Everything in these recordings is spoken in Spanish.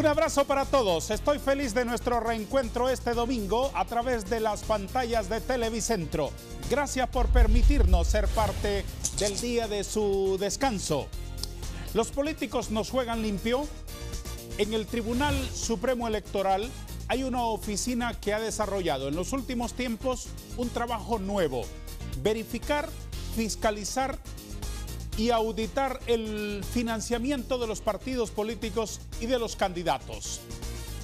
Un abrazo para todos. Estoy feliz de nuestro reencuentro este domingo a través de las pantallas de Televicentro. Gracias por permitirnos ser parte del día de su descanso. Los políticos nos juegan limpio. En el Tribunal Supremo Electoral hay una oficina que ha desarrollado en los últimos tiempos un trabajo nuevo. Verificar, fiscalizar y auditar el financiamiento de los partidos políticos y de los candidatos.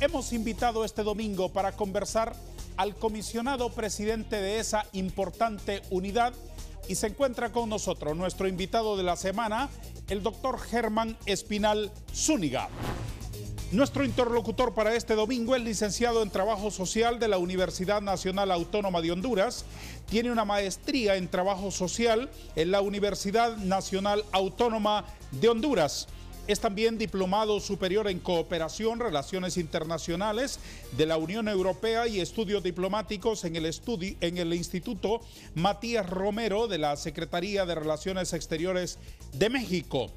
Hemos invitado este domingo para conversar al comisionado presidente de esa importante unidad y se encuentra con nosotros nuestro invitado de la semana, el doctor Germán Espinal Zúñiga. Nuestro interlocutor para este domingo es licenciado en Trabajo Social de la Universidad Nacional Autónoma de Honduras. Tiene una maestría en Trabajo Social en la Universidad Nacional Autónoma de Honduras. Es también diplomado superior en cooperación, relaciones internacionales de la Unión Europea y estudios diplomáticos en el, en el Instituto Matías Romero de la Secretaría de Relaciones Exteriores de México.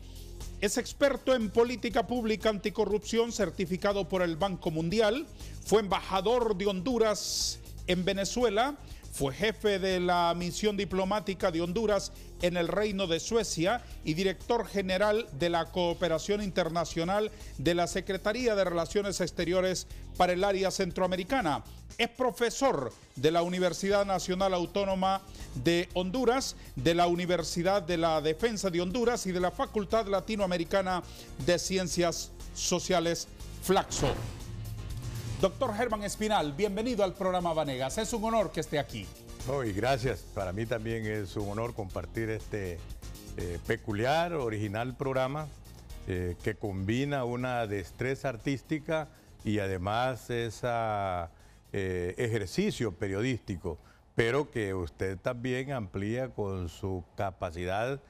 Es experto en política pública anticorrupción certificado por el Banco Mundial. Fue embajador de Honduras en Venezuela fue jefe de la misión diplomática de Honduras en el Reino de Suecia y director general de la cooperación internacional de la Secretaría de Relaciones Exteriores para el área centroamericana. Es profesor de la Universidad Nacional Autónoma de Honduras, de la Universidad de la Defensa de Honduras y de la Facultad Latinoamericana de Ciencias Sociales Flaxo. Doctor Germán Espinal, bienvenido al programa Vanegas. Es un honor que esté aquí. Hoy, gracias. Para mí también es un honor compartir este eh, peculiar, original programa eh, que combina una destreza artística y además ese eh, ejercicio periodístico, pero que usted también amplía con su capacidad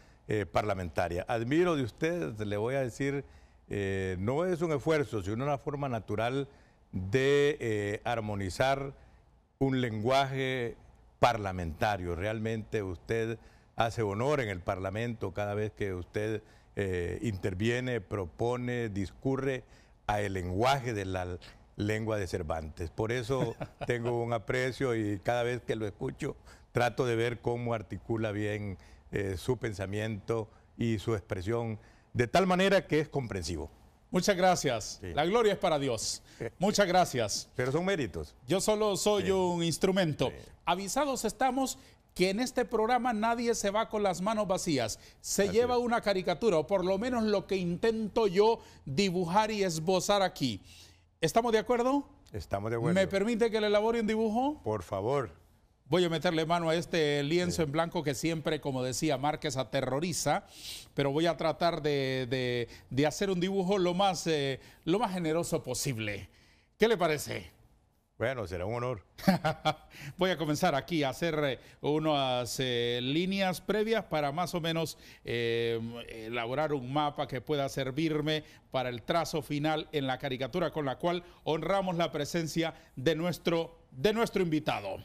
parlamentaria. Admiro de usted, le voy a decir, no es un esfuerzo, sino una forma natural de eh, armonizar un lenguaje parlamentario. Realmente usted hace honor en el Parlamento cada vez que usted eh, interviene, propone, discurre a el lenguaje de la lengua de Cervantes. Por eso tengo un aprecio y cada vez que lo escucho trato de ver cómo articula bien eh, su pensamiento y su expresión, de tal manera que es comprensivo. Muchas gracias. La gloria es para Dios. Muchas gracias. Pero son méritos. Yo solo soy un instrumento. Avisados estamos que en este programa nadie se va con las manos vacías. Se lleva una caricatura, o por lo menos lo que intento yo dibujar y esbozar aquí. ¿Estamos de acuerdo? Estamos de acuerdo. ¿Me permite que le elabore un dibujo? Por favor voy a meterle mano a este lienzo en blanco que siempre, como decía Márquez, aterroriza, pero voy a tratar de, hacer un dibujo lo más, eh, lo más generoso posible. ¿Qué le parece? Bueno, será un honor. Voy a comenzar aquí a hacer eh, unas eh, líneas previas para más o menos elaborar un mapa que pueda servirme para el trazo final en la caricatura con la cual honramos la presencia de nuestro, de nuestro invitado.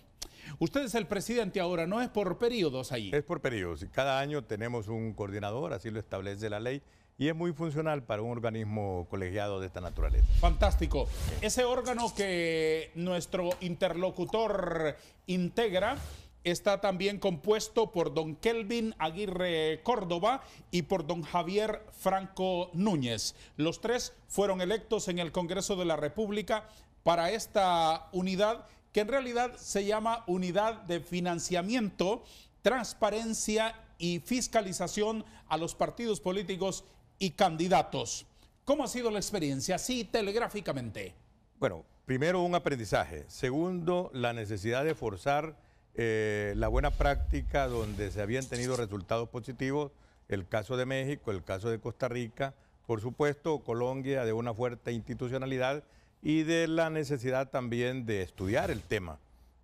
Usted es el presidente ahora, no es por periodos ahí? Es por periodos. Cada año tenemos un coordinador, así lo establece la ley y es muy funcional para un organismo colegiado de esta naturaleza. Fantástico. Ese órgano que nuestro interlocutor integra está también compuesto por don Kelvin Aguirre Córdoba y por don Javier Franco Núñez. Los tres fueron electos en el Congreso de la República para esta unidad que en realidad se llama Unidad de Financiamiento, Transparencia y Fiscalización a los Partidos Políticos y Candidatos. ¿Cómo ha sido la experiencia? Sí, telegráficamente. Bueno, primero un aprendizaje. Segundo, la necesidad de forzar eh, la buena práctica donde se habían tenido resultados positivos, el caso de México, el caso de Costa Rica, por supuesto, Colombia de una fuerte institucionalidad y de la necesidad también de estudiar el tema.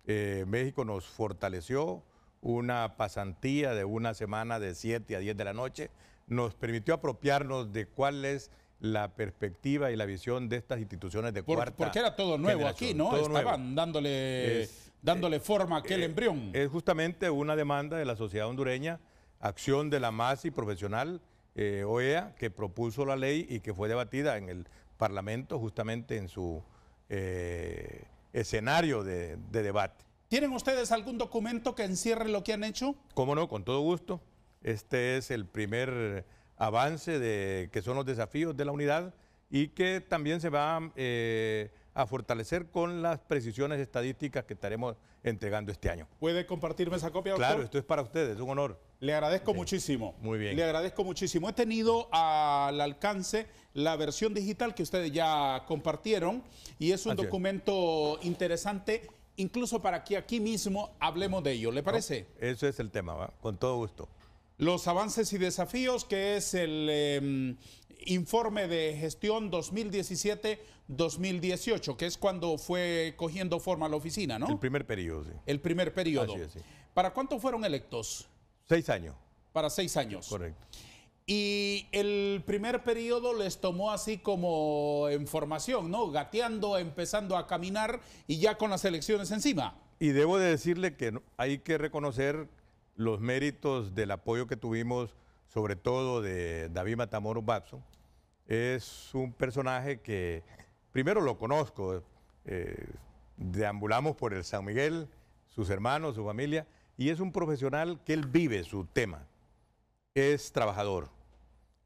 Eh, México nos fortaleció una pasantía de una semana de 7 a 10 de la noche, nos permitió apropiarnos de cuál es la perspectiva y la visión de estas instituciones de cuarta Porque era todo nuevo aquí, ¿no? Estaban dándole, dándole eh, forma a aquel eh, embrión. Es justamente una demanda de la sociedad hondureña, acción de la MASI profesional OEA, que propuso la ley y que fue debatida en el Parlamento justamente en su eh, escenario de, debate. ¿Tienen ustedes algún documento que encierre lo que han hecho? Cómo no, con todo gusto. Este es el primer avance de que son los desafíos de la unidad y que también se va eh, a fortalecer con las precisiones estadísticas que estaremos entregando este año. ¿Puede compartirme esa copia? Doctor? Claro, esto es para ustedes, es un honor. Le agradezco muchísimo. Muy bien. Le agradezco muchísimo. He tenido al alcance la versión digital que ustedes ya compartieron y es un documento interesante, incluso para que aquí mismo hablemos de ello. ¿Le parece? Eso es el tema, ¿va? con todo gusto. Los avances y desafíos, que es el em, informe de gestión 2017-2018, que es cuando fue cogiendo forma la oficina, ¿no? El primer periodo, sí. El primer periodo. Es, sí. ¿Para cuánto fueron electos? Seis años. Para seis años. Correcto. Y el primer periodo les tomó así como en formación, ¿no? Gateando, empezando a caminar y ya con las elecciones encima. Y debo de decirle que hay que reconocer los méritos del apoyo que tuvimos, sobre todo de David Matamoros Babson. Es un personaje que, primero lo conozco, eh, deambulamos por el San Miguel, sus hermanos, su familia, y es un profesional que él vive su tema, es trabajador.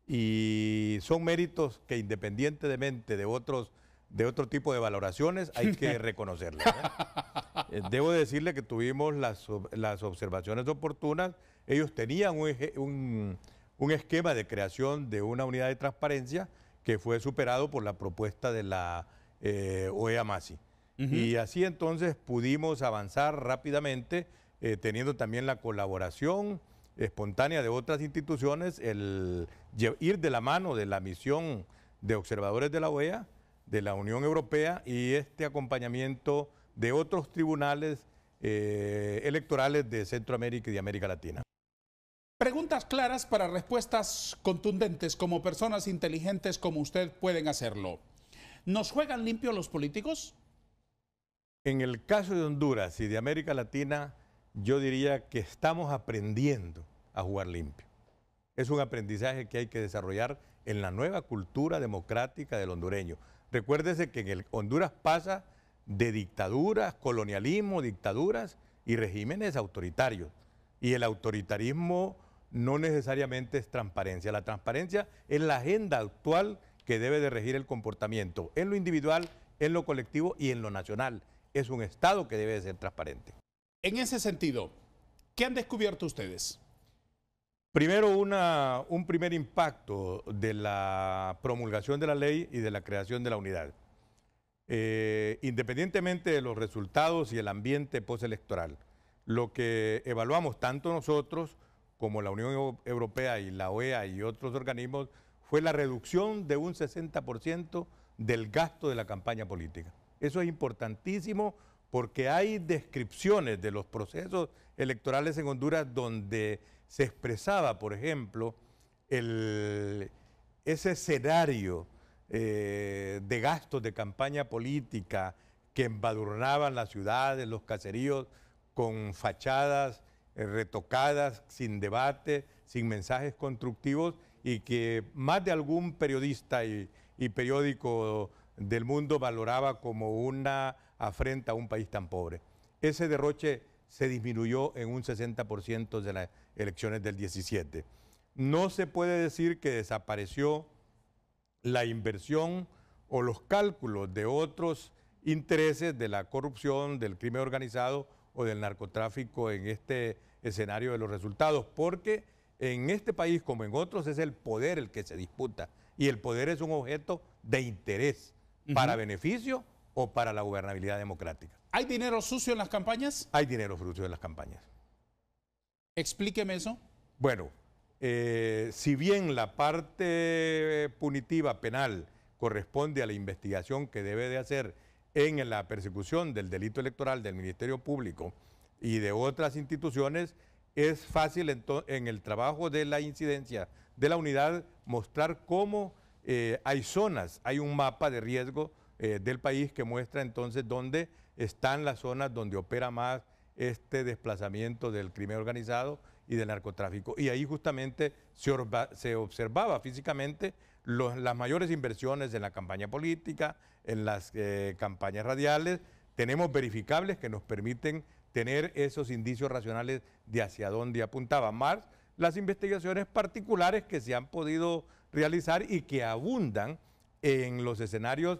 Y son méritos que independientemente de otros de otro tipo de valoraciones hay que reconocerle. Eh, debo decirle que tuvimos las, las observaciones oportunas. Ellos tenían un, un, esquema de creación de una unidad de transparencia que fue superado por la propuesta de la eh, OEA MASI. Y así entonces pudimos avanzar rápidamente eh, teniendo también la colaboración espontánea de otras instituciones, el ir de la mano de la misión de observadores de la OEA, de la Unión Europea y este acompañamiento de otros tribunales eh, electorales de Centroamérica y de América Latina. Preguntas claras para respuestas contundentes, como personas inteligentes como usted pueden hacerlo. ¿Nos juegan limpio los políticos? En el caso de Honduras y de América Latina, yo diría que estamos aprendiendo a jugar limpio. Es un aprendizaje que hay que desarrollar en la nueva cultura democrática del hondureño. Recuérdese que en el Honduras pasa de dictaduras, colonialismo, dictaduras y regímenes autoritarios. Y el autoritarismo no necesariamente es transparencia. La transparencia es la agenda actual que debe de regir el comportamiento en lo individual, en lo colectivo y en lo nacional. Es un Estado que debe de ser transparente. En ese sentido, ¿qué han descubierto ustedes? Primero, un primer impacto de la promulgación de la ley y de la creación de la unidad. Eh, independientemente de los resultados y el ambiente postelectoral, lo que evaluamos tanto nosotros como la Unión Europea y la OEA y otros organismos fue la reducción de un 60% del gasto de la campaña política. Eso es importantísimo porque hay descripciones de los procesos electorales en Honduras donde se expresaba, por ejemplo, ese escenario eh, de gastos de campaña política que embadurnaban las ciudades, los caseríos, con fachadas eh, retocadas, sin debate, sin mensajes constructivos, y que más de algún periodista y, y periódico del mundo valoraba como una afrenta a un país tan pobre. Ese derroche se disminuyó en un 60% de las elecciones del 17. No se puede decir que desapareció la inversión o los cálculos de otros intereses de la corrupción, del crimen organizado o del narcotráfico en este escenario de los resultados, porque en este país como en otros es el poder el que se disputa y el poder es un objeto de interés para beneficio o para la gobernabilidad democrática. ¿Hay dinero sucio en las campañas? Hay dinero sucio en las campañas. Explíqueme eso. Bueno, eh, si bien la parte punitiva penal corresponde a la investigación que debe de hacer en la persecución del delito electoral del Ministerio Público y de otras instituciones, es fácil en el trabajo de la incidencia de la unidad mostrar cómo eh, hay zonas, hay un mapa de riesgo eh, del país que muestra entonces dónde están las zonas donde opera más este desplazamiento del crimen organizado y del narcotráfico. Y ahí justamente se, observaba físicamente las mayores inversiones en la campaña política, en las eh, campañas radiales. Tenemos verificables que nos permiten tener esos indicios racionales de hacia dónde apuntaba. Más las investigaciones particulares que se han podido realizar y que abundan en los escenarios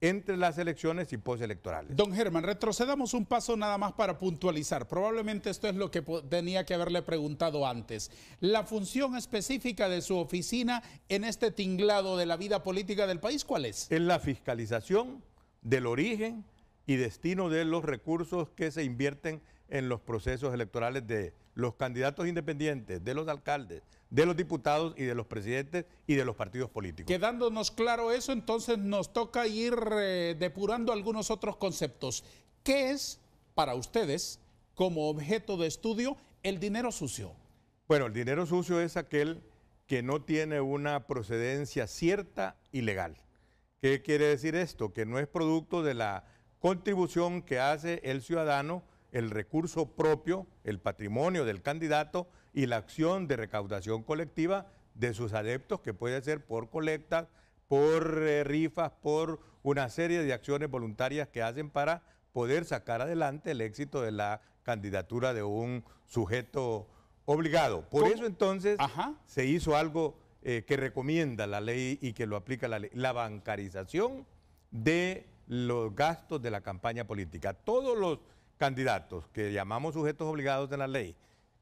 entre las elecciones y postelectorales. Don Germán, retrocedamos un paso nada más para puntualizar. Probablemente esto es lo que tenía que haberle preguntado antes. La función específica de su oficina en este tinglado de la vida política del país, ¿cuál es? Es la fiscalización del origen y destino de los recursos que se invierten en los procesos electorales de los candidatos independientes, de los alcaldes, de los diputados y de los presidentes y de los partidos políticos. Quedándonos claro eso, entonces nos toca ir eh, depurando algunos otros conceptos. ¿Qué es para ustedes como objeto de estudio el dinero sucio? Bueno, el dinero sucio es aquel que no tiene una procedencia cierta y legal. ¿Qué quiere decir esto? Que no es producto de la contribución que hace el ciudadano, el recurso propio, el patrimonio del candidato, y la acción de recaudación colectiva de sus adeptos, que puede ser por colectas, por eh, rifas, por una serie de acciones voluntarias que hacen para poder sacar adelante el éxito de la candidatura de un sujeto obligado. Por eso entonces se hizo algo eh, que recomienda la ley y que lo aplica la ley, la bancarización de los gastos de la campaña política. Todos los candidatos que llamamos sujetos obligados de la ley,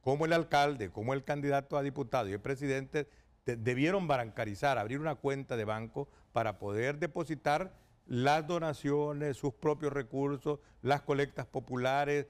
como el alcalde, como el candidato a diputado y el presidente debieron bancarizar, abrir una cuenta de banco para poder depositar las donaciones, sus propios recursos, las colectas populares,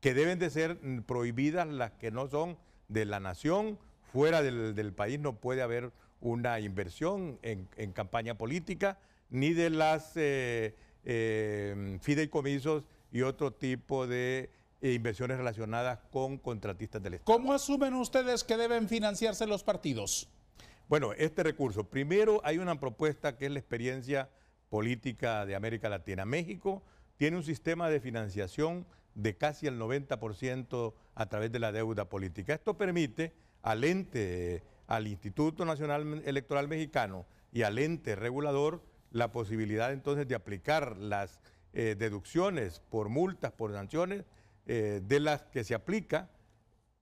que deben de ser prohibidas las que no son de la nación, fuera del, país no puede haber una inversión en, campaña política, ni de las eh, eh, fideicomisos y otro tipo de e inversiones relacionadas con contratistas del Estado. ¿Cómo asumen ustedes que deben financiarse los partidos? Bueno, este recurso. Primero hay una propuesta que es la experiencia política de América Latina. México tiene un sistema de financiación de casi el 90% a través de la deuda política. Esto permite al ente, al Instituto Nacional Electoral Mexicano y al ente regulador la posibilidad entonces de aplicar las eh, deducciones por multas, por sanciones eh, de las que se aplica,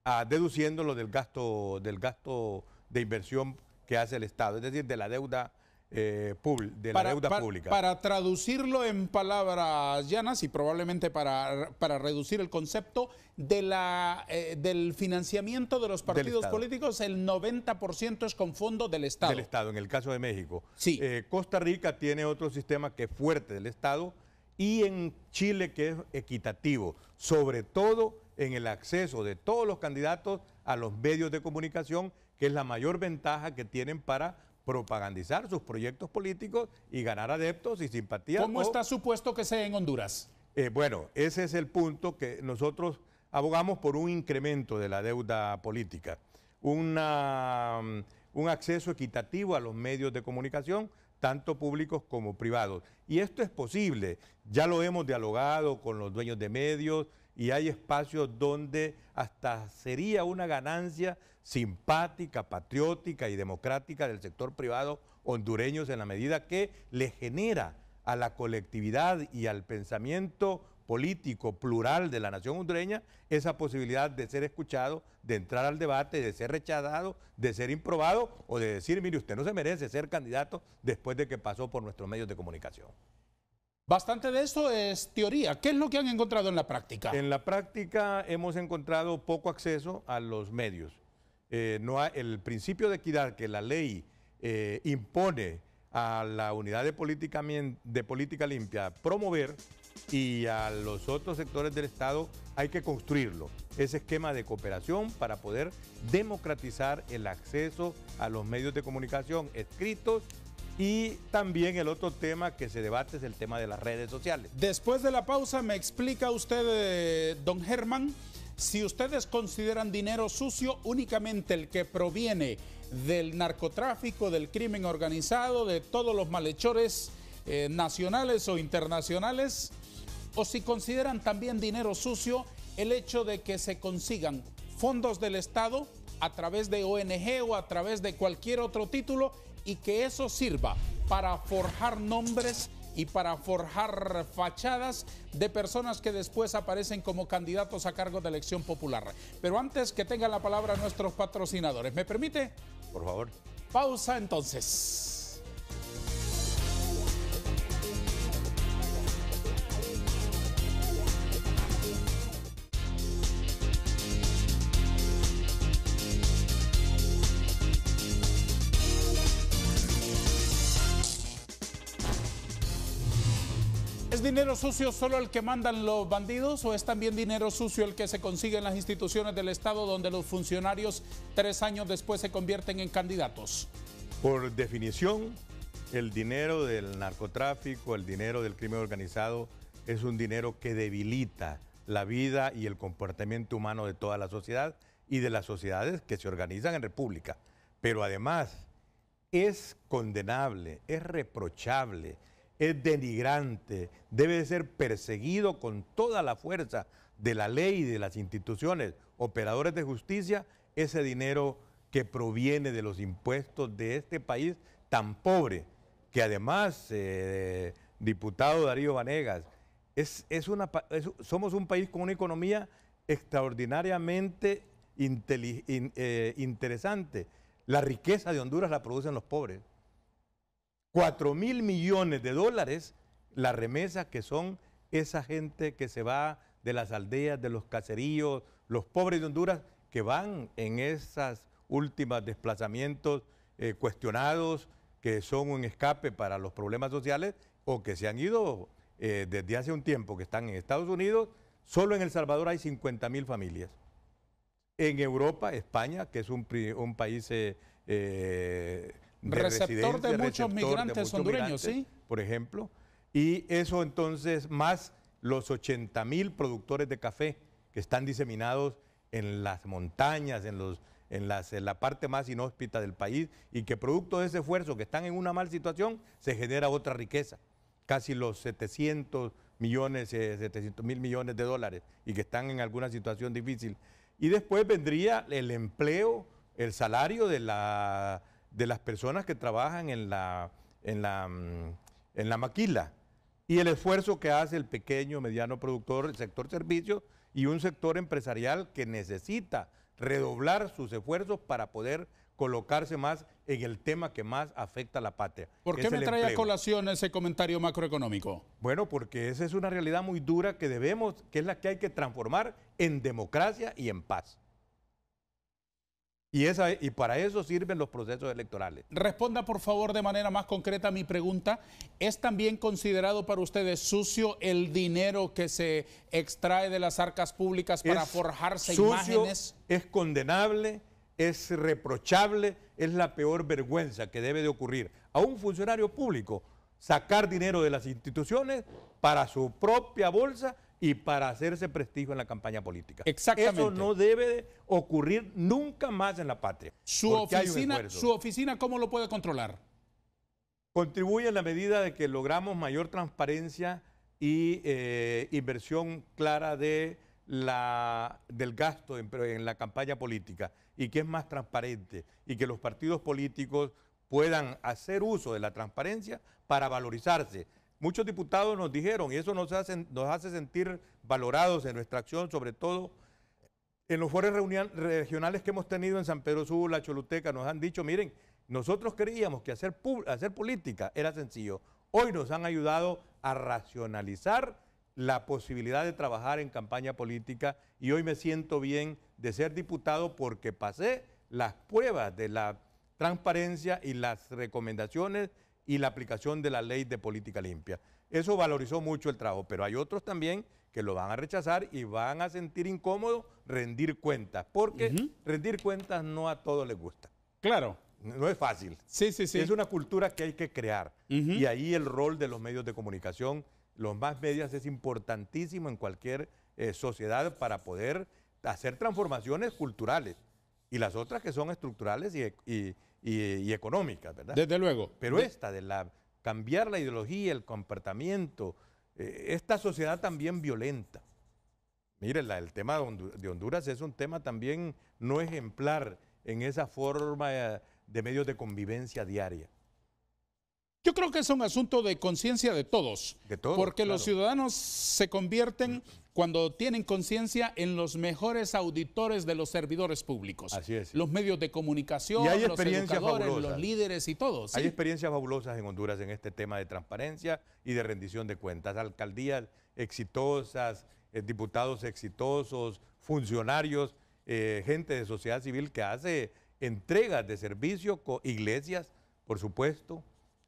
a, deduciendo lo del gasto, del gasto de inversión que hace el Estado, es decir, de la deuda eh, deuda pública. Para traducirlo en palabras llanas y probablemente para, para reducir el concepto de la, eh, del financiamiento de los partidos políticos, el 90% es con fondo del Estado. Del Estado, en el caso de México. Costa Rica tiene otro sistema que es fuerte del Estado, y en Chile que es equitativo, sobre todo en el acceso de todos los candidatos a los medios de comunicación, que es la mayor ventaja que tienen para propagandizar sus proyectos políticos y ganar adeptos y simpatías. ¿Cómo está supuesto que sea en Honduras? Eh, bueno, ese es el punto que nosotros abogamos por un incremento de la deuda política, mm, un acceso equitativo a los medios de comunicación tanto públicos como privados. Y esto es posible, ya lo hemos dialogado con los dueños de medios y hay espacios donde hasta sería una ganancia simpática, patriótica y democrática del sector privado hondureño en la medida que le genera a la colectividad y al pensamiento político plural de la nación hondureña esa posibilidad de ser escuchado, de entrar al debate, de ser rechazado, de ser improbado o de decir, mire, usted no se merece ser candidato después de que pasó por nuestros medios de comunicación. Bastante de eso es teoría. ¿Qué es lo que han encontrado en la práctica? En la práctica hemos encontrado poco acceso a los medios. Eh, no el principio de equidad que la ley eh, impone a la unidad de política, de política limpia promover y a los otros sectores del Estado hay que construirlo, ese esquema de cooperación para poder democratizar el acceso a los medios de comunicación escritos y también el otro tema que se debate es el tema de las redes sociales. Después de la pausa me explica usted, eh, don Germán, si ustedes consideran dinero sucio únicamente el que proviene del narcotráfico, del crimen organizado, de todos los malhechores eh, nacionales o internacionales, o si consideran también dinero sucio el hecho de que se consigan fondos del Estado a través de ONG o a través de cualquier otro título y que eso sirva para forjar nombres y para forjar fachadas de personas que después aparecen como candidatos a cargo de elección popular. Pero antes que tengan la palabra nuestros patrocinadores, ¿me permite? Por favor. Pausa entonces. dinero sucio solo el que mandan los bandidos o es también dinero sucio el que se consigue en las instituciones del Estado donde los funcionarios tres años después se convierten en candidatos? Por definición, el dinero del narcotráfico, el dinero del crimen organizado es un dinero que debilita la vida y el comportamiento humano de toda la sociedad y de las sociedades que se organizan en república. Pero además es condenable, es reprochable es denigrante, debe ser perseguido con toda la fuerza de la ley y de las instituciones, operadores de justicia, ese dinero que proviene de los impuestos de este país tan pobre, que además, eh, diputado Darío Vanegas, es, una, somos un país con una economía extraordinariamente eh, interesante. La riqueza de Honduras la producen los pobres. 4 mil millones de dólares la remesa que son esa gente que se va de las aldeas, de los caseríos, los pobres de Honduras, que van en esas últimas desplazamientos eh, cuestionados, que son un escape para los problemas sociales, o que se han ido eh, desde hace un tiempo, que están en Estados Unidos, solo en El Salvador hay 50 mil familias. En Europa, España, que es un, país eh, receptor de muchos migrantes hondureños, ¿sí? Por ejemplo, y eso entonces más los 80 mil productores de café que están diseminados en las montañas, en los en, la parte más inhóspita del país y que producto de ese esfuerzo, que están en una mala situación, se genera otra riqueza. Casi los 700 millones, 700 eh, mil millones de dólares y que están en alguna situación difícil. Y después vendría el empleo, el salario de la de las personas que trabajan en la, la, mm, en la maquila y el esfuerzo que hace el pequeño, mediano productor, el sector servicios y un sector empresarial que necesita redoblar sus esfuerzos para poder colocarse más en el tema que más afecta a la patria. ¿Por qué me trae a colación ese comentario macroeconómico? Bueno, porque esa es una realidad muy dura que debemos, que es la que hay que transformar en democracia y en paz. Y, para eso sirven los procesos electorales. Responda por favor de manera más concreta mi pregunta. ¿Es también considerado para ustedes sucio el dinero que se extrae de las arcas públicas para forjarse sucio, imágenes? Es condenable, es reprochable, es la peor vergüenza que debe de ocurrir a un funcionario público sacar dinero de las instituciones para su propia bolsa y para hacerse prestigio en la campaña política. Exactamente. Eso no debe ocurrir nunca más en la patria. Su oficina, su oficina ¿cómo lo puede controlar? Contribuye en la medida de que logramos mayor transparencia y eh, inversión clara de la, del gasto en la campaña política y que es más transparente y que los partidos políticos puedan hacer uso de la transparencia para valorizarse Muchos diputados nos dijeron, y eso nos hace, sentir valorados en nuestra acción, sobre todo en los foros regionales que hemos tenido en San Pedro Sula, la Choluteca, nos han dicho, miren, nosotros creíamos que hacer, hacer política era sencillo. Hoy nos han ayudado a racionalizar la posibilidad de trabajar en campaña política y hoy me siento bien de ser diputado porque pasé las pruebas de la transparencia y las recomendaciones y la aplicación de la ley de política limpia. Eso valorizó mucho el trabajo, pero hay otros también que lo van a rechazar y van a sentir incómodo rendir cuentas, porque rendir cuentas no a todos les gusta. Claro. No es fácil. Sí, sí, sí. Es una cultura que hay que crear. Y ahí el rol de los medios de comunicación, los más medias, es importantísimo en cualquier eh, sociedad para poder hacer transformaciones culturales. Y las otras que son estructurales y, y y, económicas, ¿verdad? Desde luego. Pero esta de la cambiar la ideología, el comportamiento, eh, esta sociedad también violenta. Miren, el tema de, Honduras es un tema también no ejemplar en esa forma eh, de medios de convivencia diaria. Yo creo que es un asunto de conciencia de todos. De todos. Porque los ciudadanos se convierten cuando tienen conciencia en los mejores auditores de los servidores públicos. Así es. Los medios de comunicación, los educadores, los líderes y todos. Hay experiencias fabulosas en Honduras en este tema de transparencia y de rendición de cuentas. Alcaldías exitosas, eh, diputados exitosos, funcionarios, eh, gente de sociedad civil que hace entregas de servicio, iglesias, por supuesto,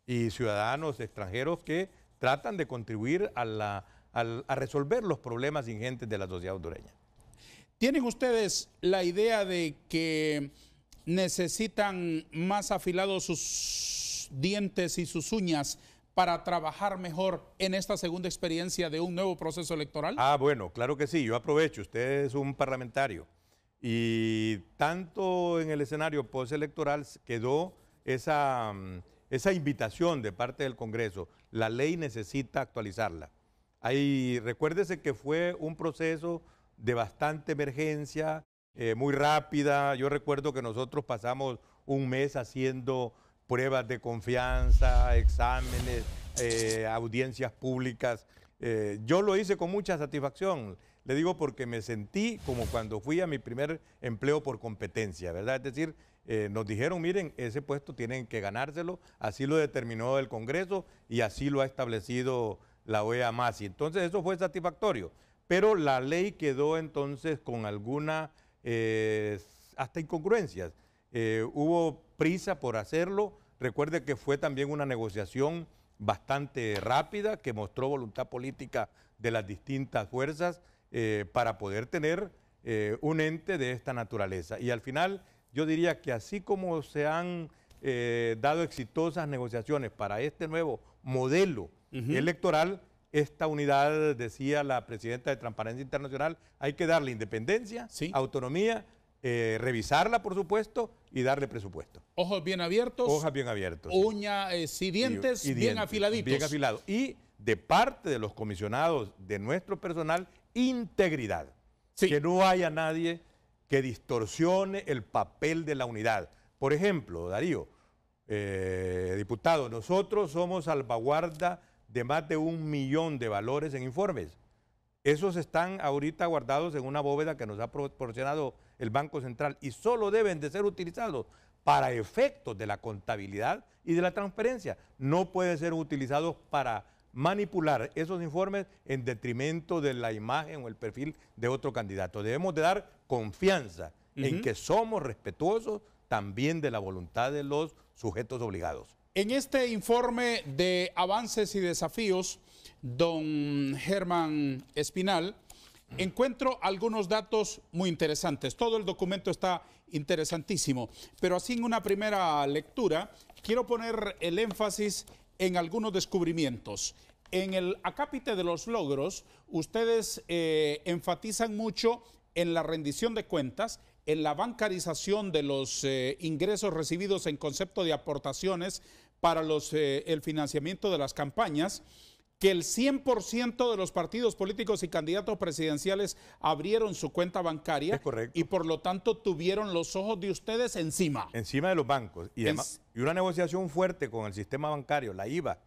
y ciudadanos extranjeros que tratan de contribuir a la a resolver los problemas ingentes de la sociedad hondureña. ¿Tienen ustedes la idea de que necesitan más afilados sus dientes y sus uñas para trabajar mejor en esta segunda experiencia de un nuevo proceso electoral? Ah, bueno, claro que sí, yo aprovecho, usted es un parlamentario y tanto en el escenario postelectoral quedó esa mm, invitación de parte del Congreso, la ley necesita actualizarla. Ahí, recuérdese que fue un proceso de bastante emergencia, eh, muy rápida. Yo recuerdo que nosotros pasamos un mes haciendo pruebas de confianza, exámenes, eh, audiencias públicas. Eh, yo lo hice con mucha satisfacción. Le digo porque me sentí como cuando fui a mi primer empleo por competencia, ¿verdad? Es decir, nos dijeron, miren, ese puesto tienen que ganárselo, así lo determinó el Congreso y así lo ha establecido la OEA más. Y entonces eso fue satisfactorio. Pero la ley quedó entonces con alguna, eh, hasta incongruencias. Eh, hubo prisa por hacerlo. Recuerde que fue también una negociación bastante rápida que mostró voluntad política de las distintas fuerzas eh, para poder tener un ente de esta naturaleza. Y al final yo diría que así como se han dado exitosas negociaciones para este nuevo modelo electoral, esta unidad, decía la presidenta de Transparencia Internacional, hay que darle independencia, autonomía, eh, revisarla, por supuesto, y darle presupuesto. Ojos bien abiertos. Ojos bien abiertos. Uñas eh, y, dientes bien afiladitos. Bien afilados. Y de parte de los comisionados de nuestro personal, integridad. Que no haya nadie que distorsione el papel de la unidad. Por ejemplo, Darío, eh, diputado, nosotros somos salvaguarda de más de un millón de valores en informes. Esos están ahorita guardados en una bóveda que nos ha proporcionado el Banco Central y solo deben de ser utilizados para efectos de la contabilidad y de la transferencia. No pueden ser utilizados para manipular esos informes en detrimento de la imagen o el perfil de otro candidato. Debemos de dar confianza en que somos respetuosos también de la voluntad de los sujetos obligados. En este informe de avances y desafíos, don Germán Espinal, encuentro algunos datos muy interesantes. Todo el documento está interesantísimo, pero así en una primera lectura quiero poner el énfasis en algunos descubrimientos. En el acápite de los logros, ustedes eh, enfatizan mucho en la rendición de cuentas, en la bancarización de los eh, ingresos recibidos en concepto de aportaciones para los, eh, el financiamiento de las campañas, que el 100% de los partidos políticos y candidatos presidenciales abrieron su cuenta bancaria y por lo tanto tuvieron los ojos de ustedes encima. Encima de los bancos. Y, y una negociación fuerte con el sistema bancario, la IVA,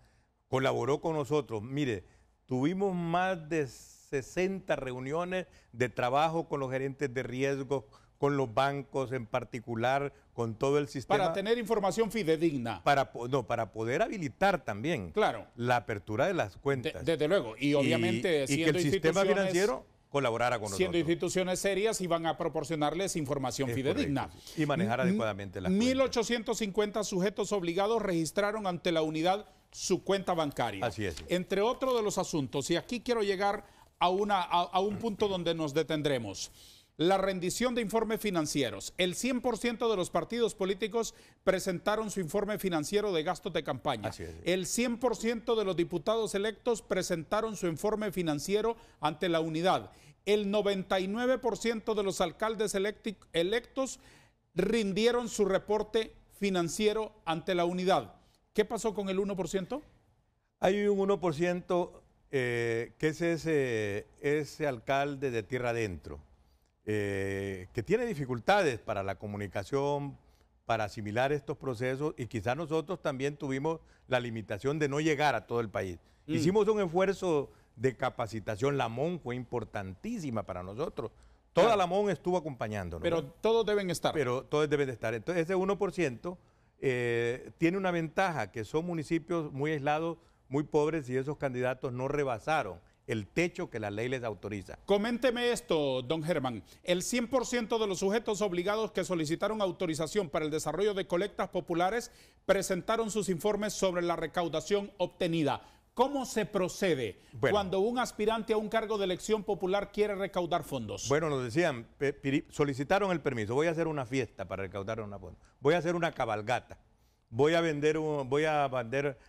colaboró con nosotros. Mire, tuvimos más de 60 reuniones de trabajo con los gerentes de riesgo, con los bancos en particular, con todo el sistema. Para tener información fidedigna. Para, no, para poder habilitar también claro. la apertura de las cuentas. desde luego, y obviamente y, que el sistema financiero colaborara con nosotros. Siendo instituciones serias y van a proporcionarles información fidedigna. Y manejar adecuadamente las 1850 sujetos obligados registraron ante la unidad su cuenta bancaria. Así es. Entre otros de los asuntos, y aquí quiero llegar a, una, a un punto donde nos detendremos. La rendición de informes financieros. El 100% de los partidos políticos presentaron su informe financiero de gastos de campaña. El 100% de los diputados electos presentaron su informe financiero ante la unidad. El 99% de los alcaldes electos rindieron su reporte financiero ante la unidad. ¿Qué pasó con el 1%? Hay un 1% eh, que es ese alcalde de tierra adentro eh, que tiene dificultades para la comunicación, para asimilar estos procesos y quizás nosotros también tuvimos la limitación de no llegar a todo el país. Mm. Hicimos un esfuerzo de capacitación, la MON fue importantísima para nosotros. Toda la MON estuvo acompañándonos. Pero todos deben estar. Pero todos deben estar. Entonces ese 1% eh, tiene una ventaja, que son municipios muy aislados, muy pobres y esos candidatos no rebasaron el techo que la ley les autoriza. Coménteme esto, don Germán. El 100% de los sujetos obligados que solicitaron autorización para el desarrollo de colectas populares presentaron sus informes sobre la recaudación obtenida. ¿Cómo se procede cuando un aspirante a un cargo de elección popular quiere recaudar fondos? Bueno, nos decían, solicitaron el permiso, voy a hacer una fiesta para recaudar una fondo. voy a hacer una cabalgata, voy a vender, un, voy a vender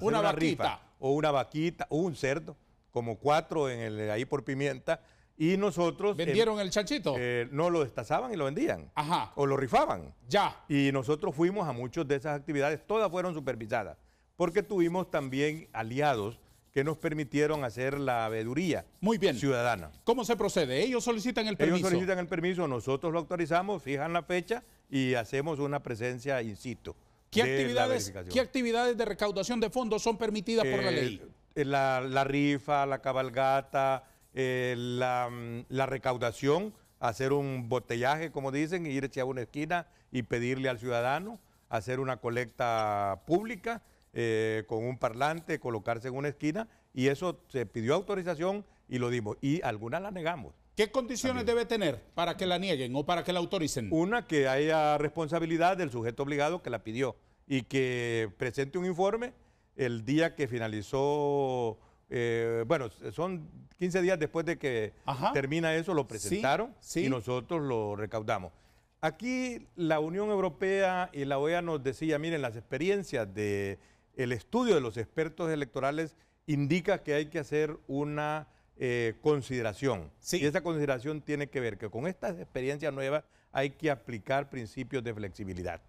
una, una o una vaquita o un cerdo como cuatro en el, ahí por pimienta. Y nosotros. Em, ¿Vendieron el chanchito? Eh, no, lo destazaban y lo vendían. Ajá. O lo rifaban. Ya. Y nosotros fuimos a muchas de esas actividades, todas fueron supervisadas, porque tuvimos también aliados que nos permitieron hacer la veeduría Muy bien. ciudadana. ¿Cómo se procede? Ellos solicitan el permiso. Ellos solicitan el permiso, nosotros lo autorizamos, fijan la fecha y hacemos una presencia in situ. ¿Qué actividades, ¿Qué actividades de recaudación de fondos son permitidas por la eh, ley? Eh, la, rifa, la cabalgata, eh, mm, la, recaudación, hacer un botellaje, como dicen, ir irse a una esquina y pedirle al ciudadano, hacer una colecta pública eh, con un parlante, colocarse en una esquina, y eso se pidió autorización y lo dimos. Y algunas la negamos. ¿Qué condiciones debe tener para que la nieguen o para que la autoricen? Una, que haya responsabilidad del sujeto obligado que la pidió y que presente un informe el día que finalizó, eh, bueno, son 15 días después de que termina eso, lo presentaron y nosotros lo recaudamos. Aquí la Unión Europea y la OEA nos decía, miren, las experiencias de el estudio de los expertos electorales indica que hay que hacer una eh, consideración. Y esa consideración tiene que ver que con estas experiencias nuevas hay que aplicar principios de flexibilidad.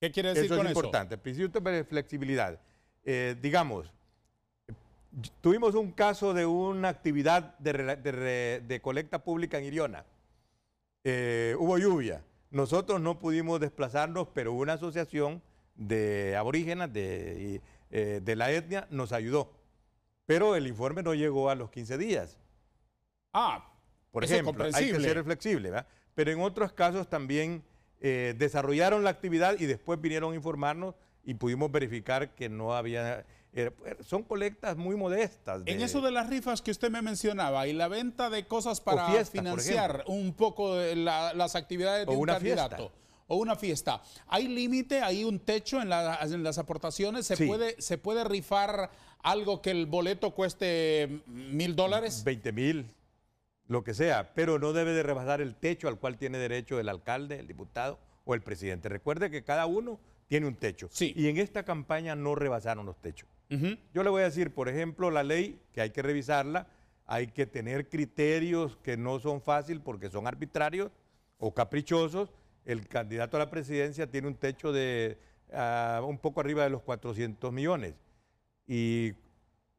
¿Qué quiere decir eso con es importante. principio de flexibilidad. Eh, digamos, tuvimos un caso de una actividad de, colecta pública en Iriona. Eh, hubo lluvia. Nosotros no pudimos desplazarnos, pero una asociación de aborígenas de, eh, la etnia nos ayudó. Pero el informe no llegó a los 15 días. Ah, por ejemplo, hay que ser flexible, Pero en otros casos también eh, desarrollaron la actividad y después vinieron a informarnos y pudimos verificar que no había... Eh, son colectas muy modestas. en eso de las rifas que usted me mencionaba y la venta de cosas para financiar un poco las actividades de un una candidato. o una fiesta. ¿Hay límite, hay un techo en, las aportaciones? ¿Se, puede, ¿Se puede rifar algo que el boleto cueste mil dólares? Veinte mil lo que sea, pero no debe de rebasar el techo al cual tiene derecho el alcalde, el diputado o el presidente. Recuerde que cada uno tiene un techo. Y en esta campaña no rebasaron los techos. Yo le voy a decir, por ejemplo, la ley, que hay que revisarla, hay que tener criterios que no son fáciles porque son arbitrarios o caprichosos. El candidato a la presidencia tiene un techo de ah, un poco arriba de los 400 millones. Y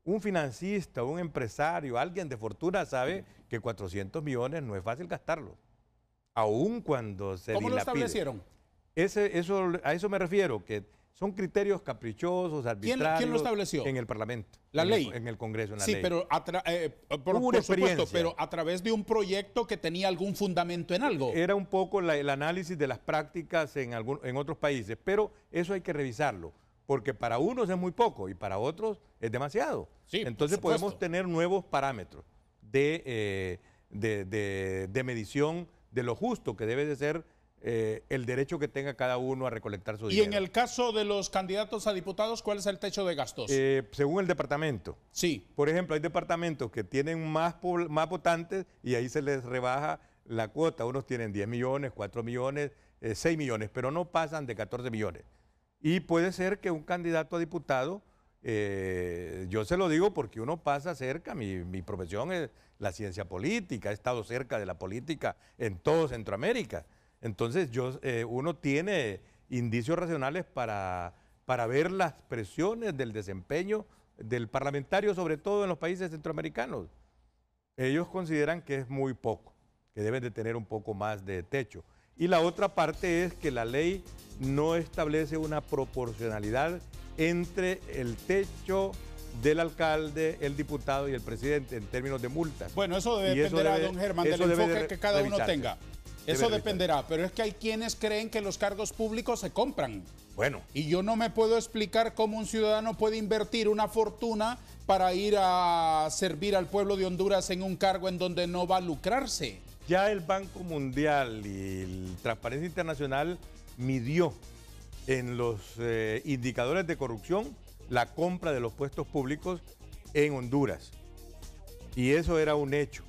un financista, un empresario, alguien de fortuna sabe que 400 millones no es fácil gastarlo, aun cuando se ¿Cómo lo establecieron? eso, a eso me refiero, que son criterios caprichosos, arbitrarios. ¿Quién, lo estableció? En el Parlamento. La ley. en el Congreso, en la ley. Sí, pero, eh, pero a través de un proyecto que tenía algún fundamento en algo. Era un poco el análisis de las prácticas en, algún, en otros países, pero eso hay que revisarlo, porque para unos es muy poco y para otros es demasiado. Sí, Entonces podemos tener nuevos parámetros. Eh, de, medición de lo justo que debe de ser eh, el derecho que tenga cada uno a recolectar su dinero. Y en el caso de los candidatos a diputados, ¿cuál es el techo de gastos? Eh, según el departamento. Sí. Por ejemplo, hay departamentos que tienen más, más votantes y ahí se les rebaja la cuota. Unos tienen 10 millones, 4 millones, 6 millones, pero no pasan de 14 millones. Y puede ser que un candidato a diputado eh, yo se lo digo porque uno pasa cerca, mi, profesión es la ciencia política, he estado cerca de la política en todo Centroamérica. Entonces yo, eh, uno tiene indicios racionales para, para ver las presiones del desempeño del parlamentario, sobre todo en los países centroamericanos. Ellos consideran que es muy poco, que deben de tener un poco más de techo. Y la otra parte es que la ley no establece una proporcionalidad entre el techo del alcalde, el diputado y el presidente en términos de multas. Bueno, eso dependerá, don Germán, del enfoque que cada uno tenga. Eso dependerá, pero es que hay quienes creen que los cargos públicos se compran. Bueno. Y yo no me puedo explicar cómo un ciudadano puede invertir una fortuna para ir a servir al pueblo de Honduras en un cargo en donde no va a lucrarse. Ya el Banco Mundial y el Transparencia Internacional midió en los eh, indicadores de corrupción la compra de los puestos públicos en Honduras. Y eso era un hecho.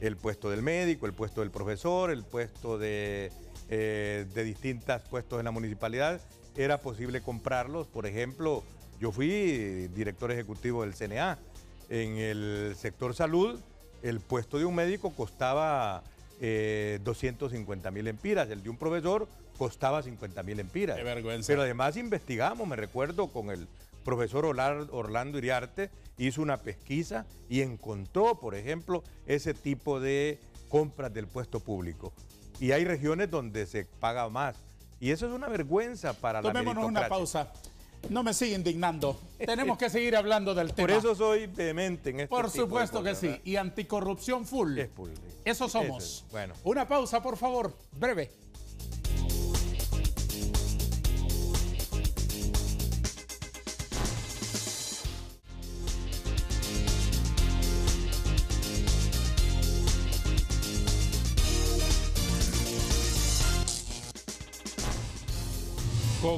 El puesto del médico, el puesto del profesor, el puesto de, eh, de distintos puestos en la municipalidad, era posible comprarlos. Por ejemplo, yo fui director ejecutivo del CNA en el sector salud el puesto de un médico costaba 250 eh, mil empiras, el de un profesor costaba 50 mil empiras. Qué vergüenza. Pero además investigamos, me recuerdo, con el profesor Orlando Iriarte, hizo una pesquisa y encontró, por ejemplo, ese tipo de compras del puesto público. Y hay regiones donde se paga más. Y eso es una vergüenza para la la Tomémonos una pausa. No me sigue indignando. Tenemos que seguir hablando del tema. Por eso soy vehemente en este Por supuesto que sí. Y anticorrupción full. Eso somos. Bueno. Una pausa, por favor. Breve.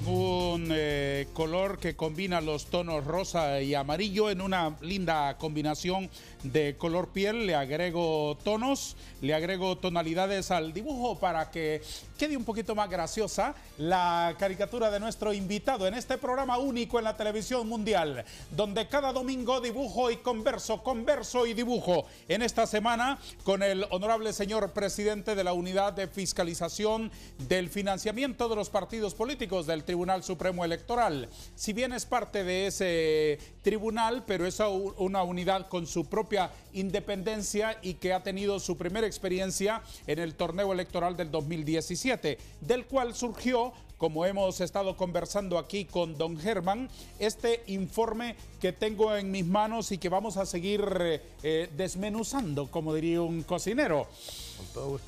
un eh, color que combina los tonos rosa y amarillo en una linda combinación de color piel, le agrego tonos, le agrego tonalidades al dibujo para que quede un poquito más graciosa la caricatura de nuestro invitado en este programa único en la televisión mundial, donde cada domingo dibujo y converso, converso y dibujo. En esta semana con el honorable señor presidente de la Unidad de Fiscalización del Financiamiento de los Partidos Políticos del Tribunal Supremo Electoral. Si bien es parte de ese tribunal, pero es una unidad con su propia independencia y que ha tenido su primera experiencia en el torneo electoral del 2017, del cual surgió como hemos estado conversando aquí con don Germán, este informe que tengo en mis manos y que vamos a seguir eh, desmenuzando, como diría un cocinero.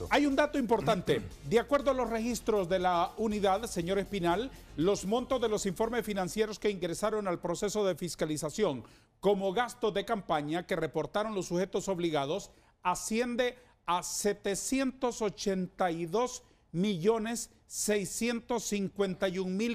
Hay un dato importante. De acuerdo a los registros de la unidad, señor Espinal, los montos de los informes financieros que ingresaron al proceso de fiscalización como gastos de campaña que reportaron los sujetos obligados asciende a 782 millones mil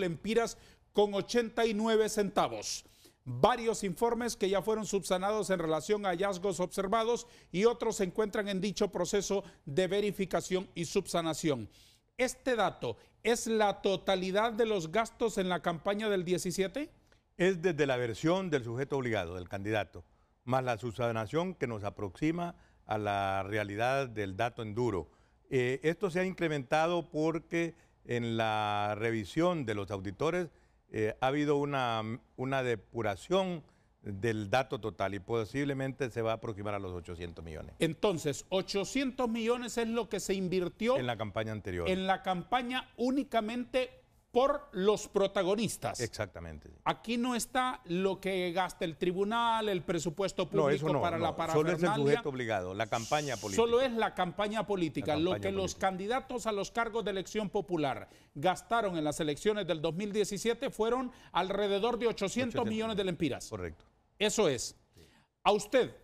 lempiras con 89 centavos. Varios informes que ya fueron subsanados en relación a hallazgos observados y otros se encuentran en dicho proceso de verificación y subsanación. Este dato es la totalidad de los gastos en la campaña del 17? es desde la versión del sujeto obligado, del candidato, más la subsanación que nos aproxima a la realidad del dato en duro. Eh, esto se ha incrementado porque en la revisión de los auditores eh, ha habido una, una depuración del dato total y posiblemente se va a aproximar a los 800 millones. Entonces, 800 millones es lo que se invirtió en la campaña anterior. En la campaña únicamente por los protagonistas. Exactamente. Aquí no está lo que gasta el tribunal, el presupuesto público para la parafernalia. Solo es el sujeto obligado, la campaña política. Solo es la campaña política. lo que los candidatos a los cargos de elección popular gastaron en las elecciones del 2017 fueron alrededor de 800, millones de lempiras. Correcto. Eso es. A usted,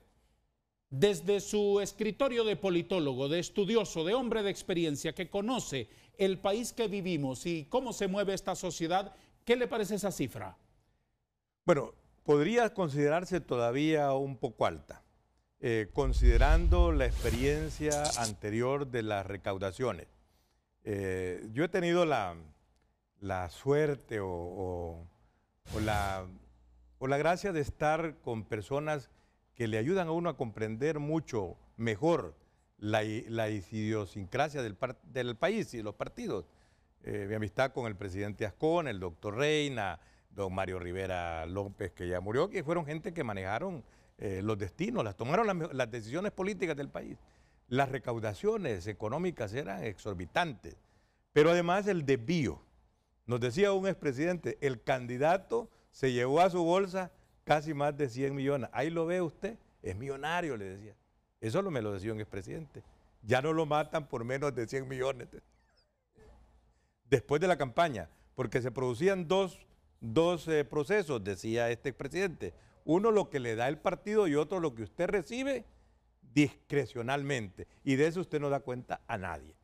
desde su escritorio de politólogo, de estudioso, de hombre de experiencia que conoce el país que vivimos y cómo se mueve esta sociedad, ¿qué le parece esa cifra? Bueno, podría considerarse todavía un poco alta, eh, considerando la experiencia anterior de las recaudaciones. Eh, yo he tenido la, suerte o, la, o la gracia de estar con personas que le ayudan a uno a comprender mucho mejor la, idiosincrasia del, país y los partidos. Eh, mi amistad con el presidente Ascón, el doctor Reina, don Mario Rivera López, que ya murió, que fueron gente que manejaron eh, los destinos, las tomaron las, las, decisiones políticas del país. Las recaudaciones económicas eran exorbitantes, pero además el desvío. Nos decía un expresidente, el candidato se llevó a su bolsa casi más de 100 millones. Ahí lo ve usted, es millonario, le decía. Eso lo me lo decía un expresidente. Ya no lo matan por menos de 100 millones. Después de la campaña, porque se producían dos, eh, procesos, decía este expresidente. Uno lo que le da el partido y otro lo que usted recibe discrecionalmente. Y de eso usted no da cuenta a nadie.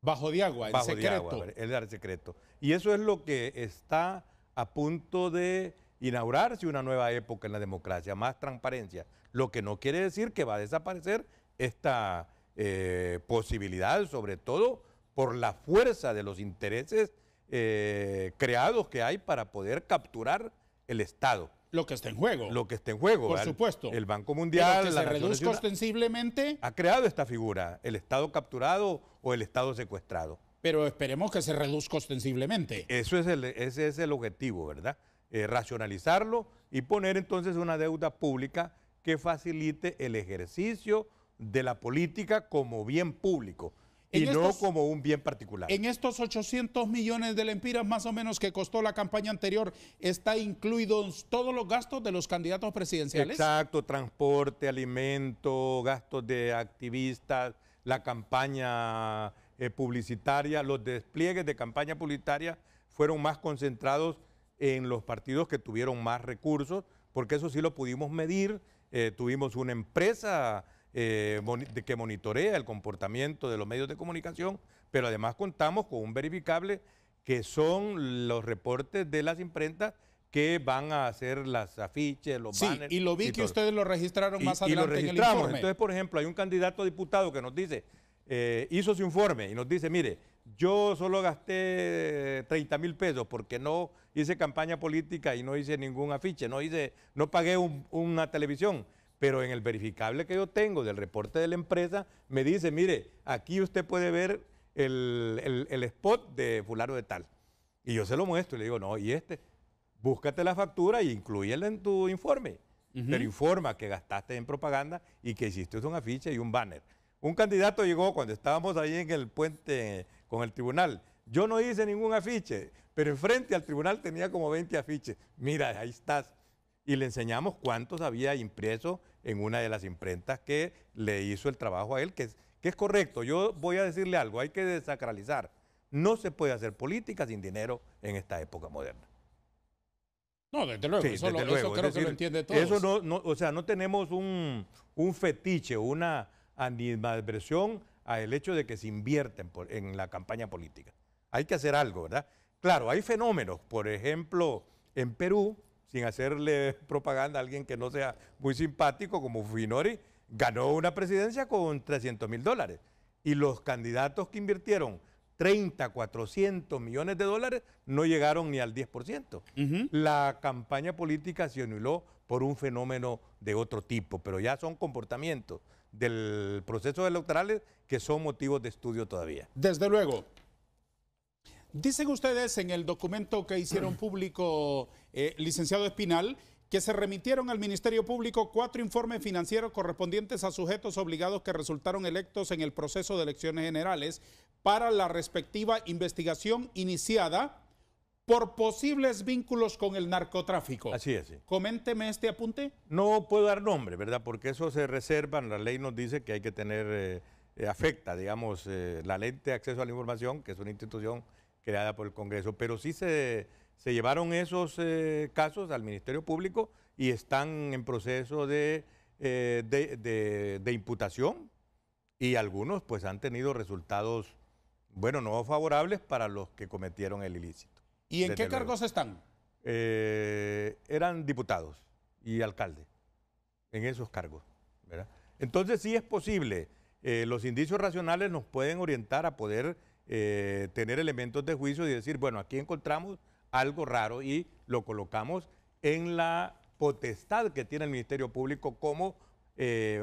Bajo de agua, el Bajo De agua, el dar secreto. Y eso es lo que está a punto de inaugurarse una nueva época en la democracia, más transparencia lo que no quiere decir que va a desaparecer esta eh, posibilidad, sobre todo por la fuerza de los intereses eh, creados que hay para poder capturar el Estado. Lo que está en juego. Lo que está en juego. Por supuesto. El Banco Mundial. que se reduzca ostensiblemente. Ha creado esta figura, el Estado capturado o el Estado secuestrado. Pero esperemos que se reduzca ostensiblemente. Eso es el, ese es el objetivo, ¿verdad? Eh, racionalizarlo y poner entonces una deuda pública que facilite el ejercicio de la política como bien público y no como un bien particular. En estos 800 millones de lempiras más o menos que costó la campaña anterior, está incluidos todos los gastos de los candidatos presidenciales. Exacto, transporte, alimento, gastos de activistas, la campaña eh, publicitaria, los despliegues de campaña publicitaria fueron más concentrados en los partidos que tuvieron más recursos, porque eso sí lo pudimos medir eh, tuvimos una empresa eh, que monitorea el comportamiento de los medios de comunicación, pero además contamos con un verificable que son los reportes de las imprentas que van a hacer las afiches, los sí, banners. Y lo vi que ustedes lo registraron más adelante registramos. En el informe. Entonces, por ejemplo, hay un candidato a diputado que nos dice, eh, hizo su informe y nos dice, mire, yo solo gasté 30 eh, mil pesos porque no hice campaña política y no hice ningún afiche, no hice, no pagué una televisión. Pero en el verificable que yo tengo del reporte de la empresa, me dice, mire, aquí usted puede ver el, spot de fulano de tal. Y yo se lo muestro y le digo, no, y este, búscate la factura e incluyela en tu informe. Pero informa que gastaste en propaganda y que hiciste un afiche y un banner. Un candidato llegó cuando estábamos ahí en el puente con el tribunal. Yo no hice ningún afiche, pero enfrente al tribunal tenía como 20 afiches. Mira, ahí estás. Y le enseñamos cuántos había impreso en una de las imprentas que le hizo el trabajo a él, que es, correcto. Yo voy a decirle algo, hay que desacralizar. No se puede hacer política sin dinero en esta época moderna. No, desde luego, eso, creo que lo entiende todo. Eso no, o sea, no tenemos un, un fetiche, una animadversión al hecho de que se invierten en, la campaña política. Hay que hacer algo, ¿verdad? Claro, hay fenómenos, por ejemplo, en Perú, sin hacerle propaganda a alguien que no sea muy simpático, como Finori, ganó una presidencia con 300 mil dólares. Y los candidatos que invirtieron 30, 400 millones de dólares no llegaron ni al 10%. La campaña política se anuló por un fenómeno de otro tipo, pero ya son comportamientos del proceso electoral que son motivos de estudio todavía. Desde luego. Dicen ustedes en el documento que hicieron público, eh, licenciado Espinal, que se remitieron al Ministerio Público cuatro informes financieros correspondientes a sujetos obligados que resultaron electos en el proceso de elecciones generales para la respectiva investigación iniciada por posibles vínculos con el narcotráfico. Así es. Coménteme este apunte. No puedo dar nombre, ¿verdad? Porque eso se reserva, la ley nos dice que hay que tener, eh, eh, afecta, digamos, eh, la ley de acceso a la información, que es una institución creada por el Congreso, pero sí se, llevaron esos casos al Ministerio Público y están en proceso de, de imputación y algunos pues han tenido resultados, bueno, no favorables para los que cometieron el ilícito. ¿Y en qué cargos están? Eh, eran diputados y alcalde en esos cargos. Entonces sí es posible. Eh, los indicios racionales nos pueden orientar a poder eh, tener elementos de juicio y decir, bueno, aquí encontramos algo raro y lo colocamos en la potestad que tiene el Ministerio Público como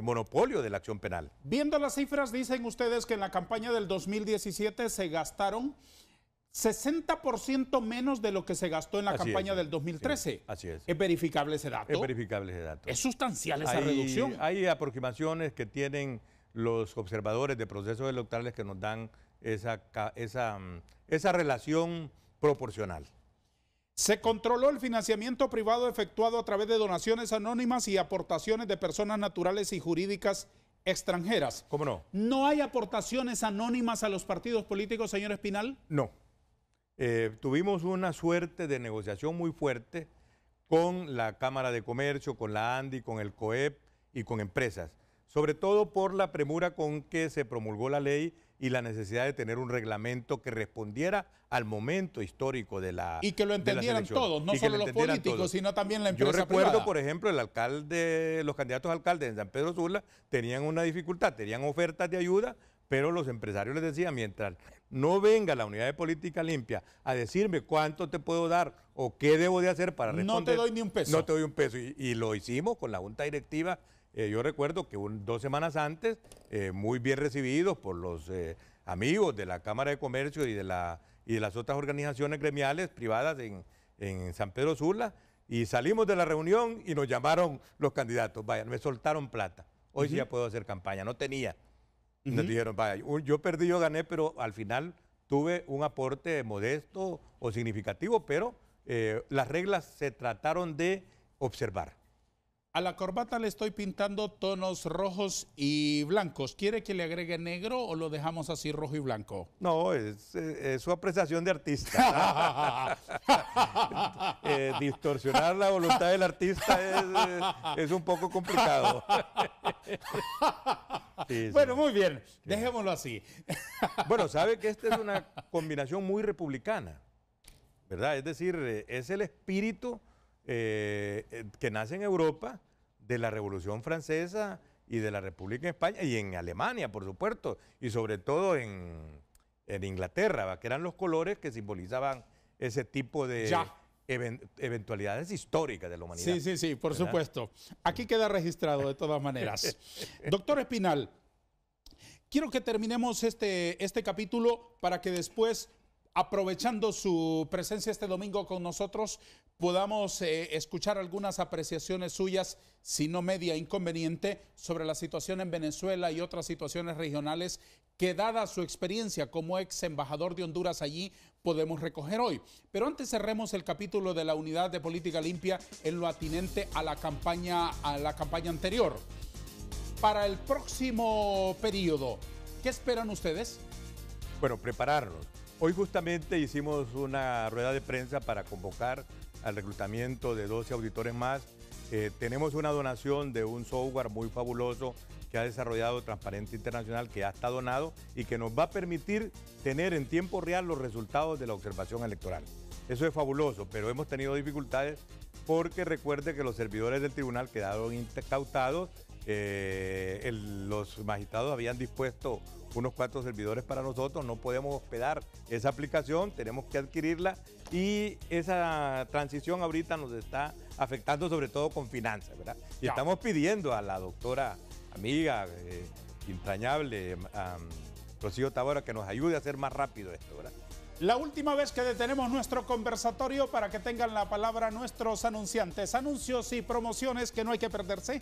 monopolio de la acción penal. Viendo las cifras, dicen ustedes que en la campaña del 2017 se gastaron 60% menos de lo que se gastó en la campaña del 2013. Así es. ¿Es verificable ese dato? Es verificable ese dato. ¿Es sustancial esa reducción? Hay aproximaciones que tienen los observadores de procesos electorales que nos dan mm, esa relación proporcional. Se controló el financiamiento privado efectuado a través de donaciones anónimas y aportaciones de personas naturales y jurídicas extranjeras. ¿Cómo no? ¿No hay aportaciones anónimas a los partidos políticos, señor Espinal? No. Eh, tuvimos una suerte de negociación muy fuerte con la Cámara de Comercio, con la ANDI, con el COEP y con empresas, sobre todo por la premura con que se promulgó la ley y la necesidad de tener un reglamento que respondiera al momento histórico de la Y que lo entendieran todos, no solo los políticos, sino también la empresa Yo recuerdo, por ejemplo, el alcalde, los candidatos alcaldes en San Pedro Sula tenían una dificultad, tenían ofertas de ayuda, pero los empresarios les decían, mientras no venga la unidad de política limpia a decirme cuánto te puedo dar o qué debo de hacer para responder. No te doy ni un peso. No te doy un peso. Y, lo hicimos con la Junta Directiva. Eh, yo recuerdo que dos semanas antes, eh, muy bien recibidos por los eh, amigos de la Cámara de Comercio y de, las otras organizaciones gremiales privadas en, San Pedro Sula, y salimos de la reunión y nos llamaron los candidatos. Vaya, me soltaron plata. Hoy sí ya puedo hacer campaña, no tenía dijeron, vaya, yo perdí, yo gané, pero al final tuve un aporte modesto o significativo, pero eh, las reglas se trataron de observar. A la corbata le estoy pintando tonos rojos y blancos. ¿Quiere que le agregue negro o lo dejamos así rojo y blanco? No, es, eh, su apreciación de artista. Eh, distorsionar la voluntad del artista es, eh, un poco complicado. Bueno, muy bien, dejémoslo así. bueno, sabe que esta es una combinación muy republicana, ¿verdad? Es decir, es el espíritu... que nace en Europa de la Revolución Francesa y de la República de España y en Alemania, por supuesto, y sobre todo en, Inglaterra, que eran los colores que simbolizaban ese tipo de eventualidades históricas de la humanidad. Sí, sí, sí, por supuesto. Aquí queda registrado de todas maneras. Doctor Espinal, quiero que terminemos este, este capítulo para que después aprovechando su presencia este domingo con nosotros, podamos eh, escuchar algunas apreciaciones suyas, si no media inconveniente, sobre la situación en Venezuela y otras situaciones regionales que dada su experiencia como ex embajador de Honduras allí podemos recoger hoy. Pero antes cerremos el capítulo de la unidad de política limpia en lo atinente a la campaña, a la campaña anterior. Para el próximo periodo, ¿qué esperan ustedes? Bueno, prepararnos Hoy justamente hicimos una rueda de prensa para convocar al reclutamiento de 12 auditores más. Eh, tenemos una donación de un software muy fabuloso que ha desarrollado Transparente Internacional, que ya está donado y que nos va a permitir tener en tiempo real los resultados de la observación electoral. Eso es fabuloso, pero hemos tenido dificultades porque recuerde que los servidores del tribunal quedaron incautados eh, los magistrados habían dispuesto unos cuantos servidores para nosotros, no podemos hospedar esa aplicación, tenemos que adquirirla y esa transición ahorita nos está afectando sobre todo con finanzas, ¿verdad? Y estamos pidiendo a la doctora amiga, eh, entrañable, eh, Rocío Tabora, que nos ayude a hacer más rápido esto, ¿verdad? La última vez que detenemos nuestro conversatorio para que tengan la palabra nuestros anunciantes, anuncios y promociones que no hay que perderse.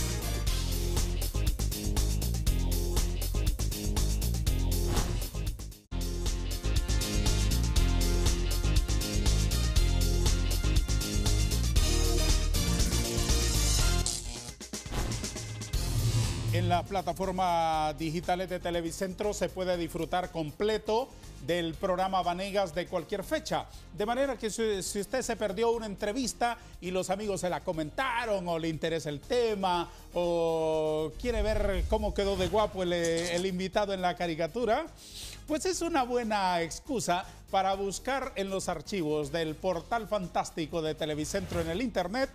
La plataforma digitales de Televicentro se puede disfrutar completo del programa Vanegas de cualquier fecha. De manera que si, usted se perdió una entrevista y los amigos se la comentaron o le interesa el tema o quiere ver cómo quedó de guapo el, el invitado en la caricatura, pues es una buena excusa para buscar en los archivos del portal fantástico de Televicentro en el Internet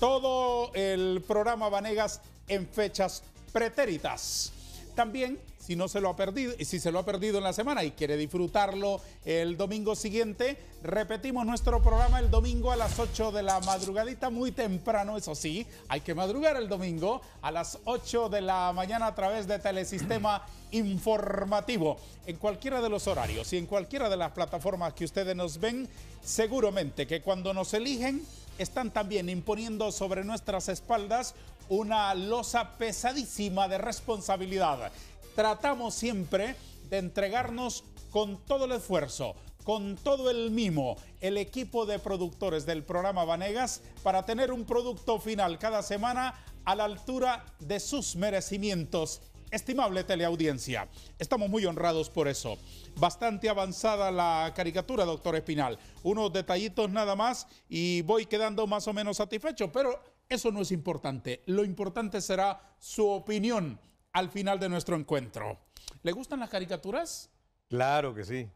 todo el programa Vanegas en fechas pretéritas. También, si no se lo ha perdido, si se lo ha perdido en la semana y quiere disfrutarlo el domingo siguiente, repetimos nuestro programa el domingo a las 8 de la madrugadita, muy temprano, eso sí, hay que madrugar el domingo a las 8 de la mañana a través de Telesistema Informativo. En cualquiera de los horarios y en cualquiera de las plataformas que ustedes nos ven, seguramente que cuando nos eligen, están también imponiendo sobre nuestras espaldas una losa pesadísima de responsabilidad. Tratamos siempre de entregarnos con todo el esfuerzo, con todo el mimo, el equipo de productores del programa Vanegas para tener un producto final cada semana a la altura de sus merecimientos. Estimable teleaudiencia, estamos muy honrados por eso. Bastante avanzada la caricatura, doctor Espinal. Unos detallitos nada más y voy quedando más o menos satisfecho, pero eso no es importante. Lo importante será su opinión al final de nuestro encuentro. ¿Le gustan las caricaturas? Claro que sí.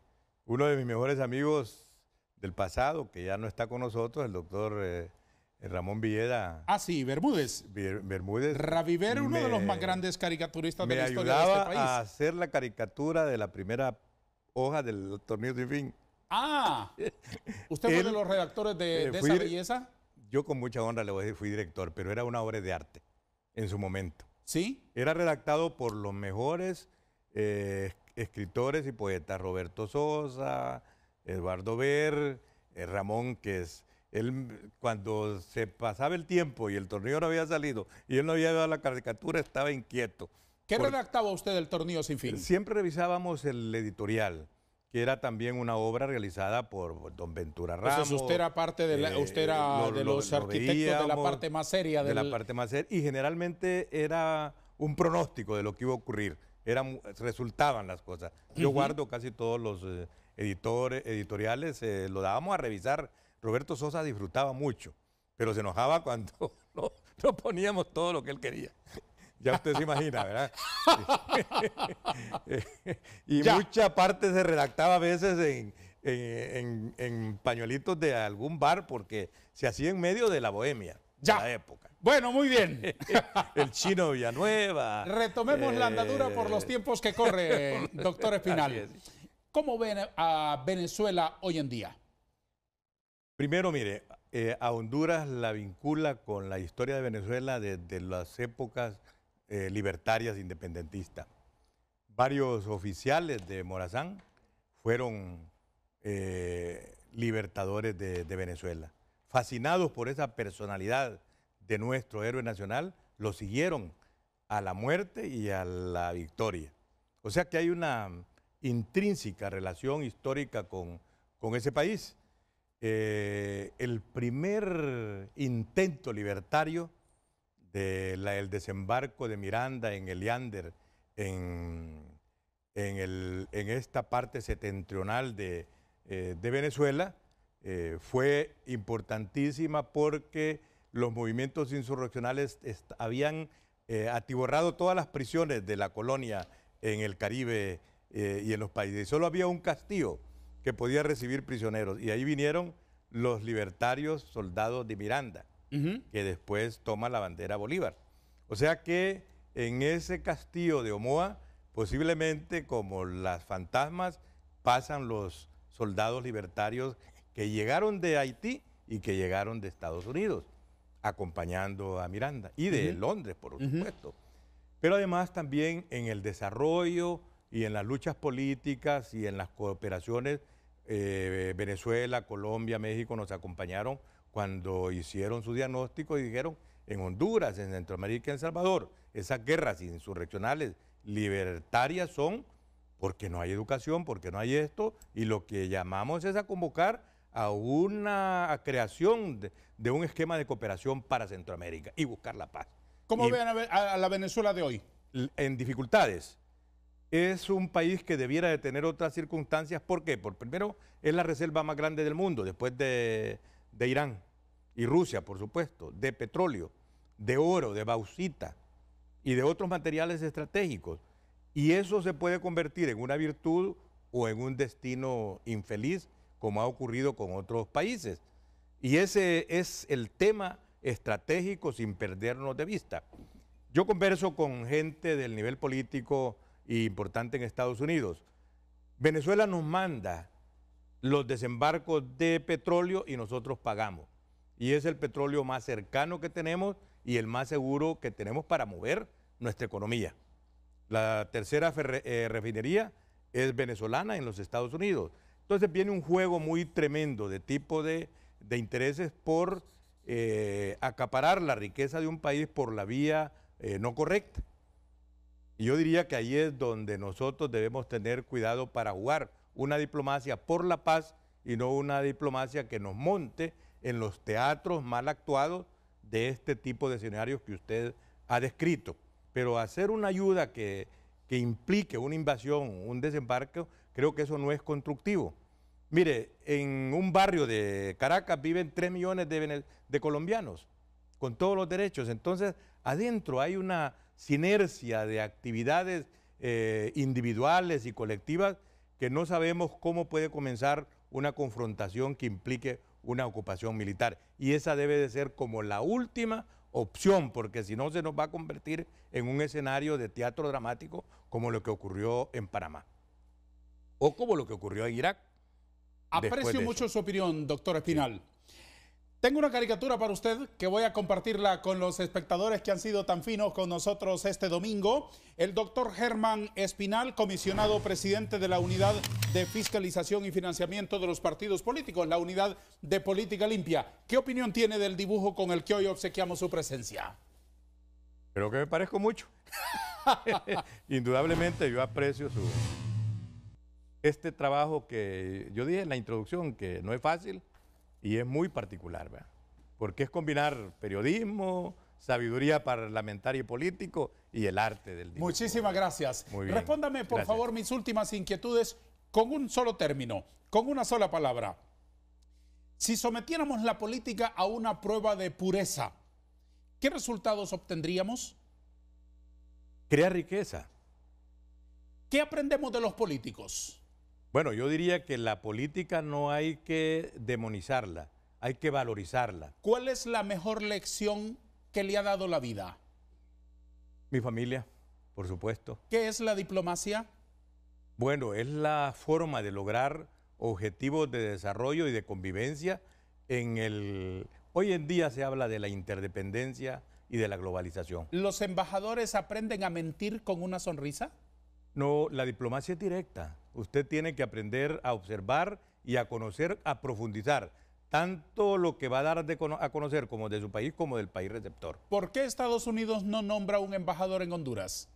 Uno de mis mejores amigos del pasado, que ya no está con nosotros, el doctor eh, Ramón Villeda. Ah, sí, Bermúdez. Bermúdez. Raviver, uno de los más grandes caricaturistas de la historia de este país. A hacer la caricatura de la primera hoja del torneo de Ah, ¿usted fue de los redactores de, esa belleza? yo con mucha honra le voy a decir, fui director, pero era una obra de arte en su momento. ¿Sí? Era redactado por los mejores eh, escritores y poetas, Roberto Sosa, Eduardo Ver, eh, Ramón, que es... Él, cuando se pasaba el tiempo y el torneo no había salido y él no había dado la caricatura, estaba inquieto. ¿Qué redactaba usted del torneo sin fin? Siempre revisábamos el editorial que era también una obra realizada por don Ventura Ramos. usted era parte de, eh, los arquitectos de la parte más seria. De la parte más seria, y generalmente era un pronóstico de lo que iba a ocurrir, resultaban las cosas. Yo guardo casi todos los eh, editores, editoriales, eh, lo dábamos a revisar. Roberto Sosa disfrutaba mucho, pero se enojaba cuando no, no poníamos todo lo que él quería. Ya usted se imagina, ¿verdad? y mucha parte se redactaba a veces en, pañuelitos de algún bar porque se hacía en medio de la bohemia la época. Bueno, muy bien. El chino Villanueva. Retomemos la andadura por los eh, tiempos que corre, doctor Espinal. ¿Cómo ven a Venezuela hoy en día? Primero, mire, eh, a Honduras la vincula con la historia de Venezuela desde las épocas eh, libertarias independentistas. Varios oficiales de Morazán fueron eh, libertadores de, Venezuela. Fascinados por esa personalidad de nuestro héroe nacional, lo siguieron a la muerte y a la victoria. O sea que hay una intrínseca relación histórica con, ese país. Eh, el primer intento libertario el desembarco de Miranda en Eliander, en, en, esta parte septentrional de, eh, Venezuela, eh, fue importantísima porque los movimientos insurreccionales habían eh, atiborrado todas las prisiones de la colonia en el Caribe y en los países. Solo había un castillo que podía recibir prisioneros y ahí vinieron los libertarios soldados de Miranda que después toma la bandera Bolívar. O sea que en ese castillo de Omoa, posiblemente como las fantasmas, pasan los soldados libertarios que llegaron de Haití y que llegaron de Estados Unidos, acompañando a Miranda y de Londres, por supuesto. Pero además también en el desarrollo y en las luchas políticas y en las cooperaciones, eh, Venezuela, Colombia, México nos acompañaron cuando hicieron su diagnóstico y dijeron en Honduras, en Centroamérica, y en Salvador, esas guerras insurreccionales libertarias son porque no hay educación, porque no hay esto, y lo que llamamos es a convocar a una creación de, un esquema de cooperación para Centroamérica y buscar la paz. ¿Cómo ven a, la Venezuela de hoy? En dificultades. Es un país que debiera de tener otras circunstancias. ¿Por qué? Por primero, es la reserva más grande del mundo, después de, de Irán y Rusia, por supuesto, de petróleo, de oro, de bauxita y de otros materiales estratégicos. Y eso se puede convertir en una virtud o en un destino infeliz, como ha ocurrido con otros países. Y ese es el tema estratégico sin perdernos de vista. Yo converso con gente del nivel político importante en Estados Unidos. Venezuela nos manda los desembarcos de petróleo y nosotros pagamos. Y es el petróleo más cercano que tenemos y el más seguro que tenemos para mover nuestra economía. La tercera eh, refinería es venezolana en los Estados Unidos. Entonces viene un juego muy tremendo de tipo de, intereses por eh, acaparar la riqueza de un país por la vía eh, no correcta. Y yo diría que ahí es donde nosotros debemos tener cuidado para jugar una diplomacia por la paz y no una diplomacia que nos monte en los teatros mal actuados de este tipo de escenarios que usted ha descrito. Pero hacer una ayuda que, implique una invasión, un desembarco, creo que eso no es constructivo. Mire, en un barrio de Caracas viven 3 millones de, de colombianos con todos los derechos. Entonces, adentro hay una sinergia de actividades eh, individuales y colectivas que no sabemos cómo puede comenzar una confrontación que implique una ocupación militar. Y esa debe de ser como la última opción, porque si no se nos va a convertir en un escenario de teatro dramático como lo que ocurrió en Panamá o como lo que ocurrió en Irak. Aprecio mucho su opinión, doctor Espinal. Tengo una caricatura para usted que voy a compartirla con los espectadores que han sido tan finos con nosotros este domingo. El doctor Germán Espinal, comisionado presidente de la Unidad de Fiscalización y Financiamiento de los Partidos Políticos, la Unidad de Política Limpia. ¿Qué opinión tiene del dibujo con el que hoy obsequiamos su presencia? Creo que me parezco mucho. Indudablemente yo aprecio su... Este trabajo que yo dije en la introducción, que no es fácil, y es muy particular, ¿verdad? Porque es combinar periodismo, sabiduría parlamentaria y político y el arte del día. Muchísimas gracias. Respóndame, por favor, mis últimas inquietudes con un solo término, con una sola palabra. Si sometiéramos la política a una prueba de pureza, ¿qué resultados obtendríamos? Crear riqueza. ¿Qué aprendemos de los políticos? Bueno, yo diría que la política no hay que demonizarla, hay que valorizarla. ¿Cuál es la mejor lección que le ha dado la vida? Mi familia, por supuesto. ¿Qué es la diplomacia? Bueno, es la forma de lograr objetivos de desarrollo y de convivencia en el... Hoy en día se habla de la interdependencia y de la globalización. ¿Los embajadores aprenden a mentir con una sonrisa? No, la diplomacia es directa. Usted tiene que aprender a observar y a conocer, a profundizar tanto lo que va a dar a conocer como de su país como del país receptor. ¿Por qué Estados Unidos no nombra un embajador en Honduras?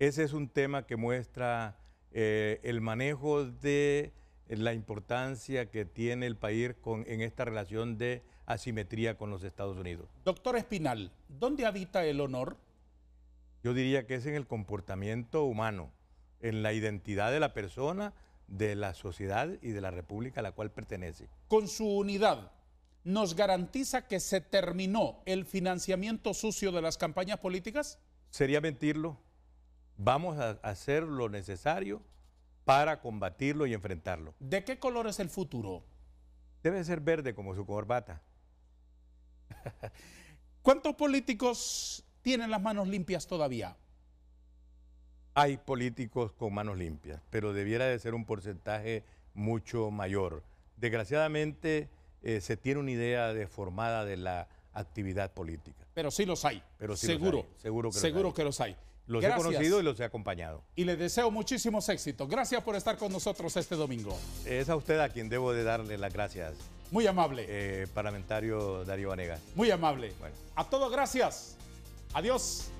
Ese es un tema que muestra eh, el manejo de la importancia que tiene el país en esta relación de asimetría con los Estados Unidos. Doctor Espinal, ¿dónde habita el honor? Yo diría que es en el comportamiento humano en la identidad de la persona, de la sociedad y de la república a la cual pertenece. Con su unidad, ¿nos garantiza que se terminó el financiamiento sucio de las campañas políticas? Sería mentirlo. Vamos a hacer lo necesario para combatirlo y enfrentarlo. ¿De qué color es el futuro? Debe ser verde como su corbata. ¿Cuántos políticos tienen las manos limpias todavía? Hay políticos con manos limpias, pero debiera de ser un porcentaje mucho mayor. Desgraciadamente eh, se tiene una idea deformada de la actividad política. Pero sí los hay. Pero seguro, seguro, que, los hay. que los hay. Los he conocido y los he acompañado. Y les deseo muchísimos éxitos. Gracias por estar con nosotros este domingo. Eh, es a usted a quien debo de darle las gracias. Muy amable. Eh, parlamentario Darío Vanegas. Muy amable. A todos gracias. Adiós.